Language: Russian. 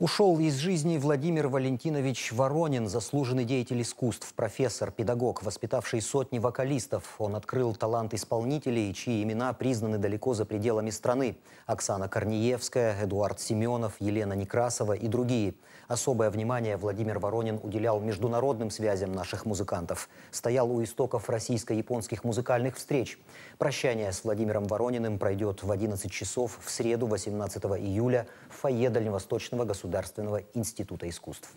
Ушел из жизни Владимир Валентинович Воронин, заслуженный деятель искусств, профессор, педагог, воспитавший сотни вокалистов. Он открыл талант исполнителей, чьи имена признаны далеко за пределами страны. Оксана Корнеевская, Эдуард Семенов, Елена Некрасова и другие. Особое внимание Владимир Воронин уделял международным связям наших музыкантов. Стоял у истоков российско-японских музыкальных встреч. Прощание с Владимиром Ворониным пройдет в 11 часов в среду 18 июля в фойе Дальневосточного государства Государственного института искусств.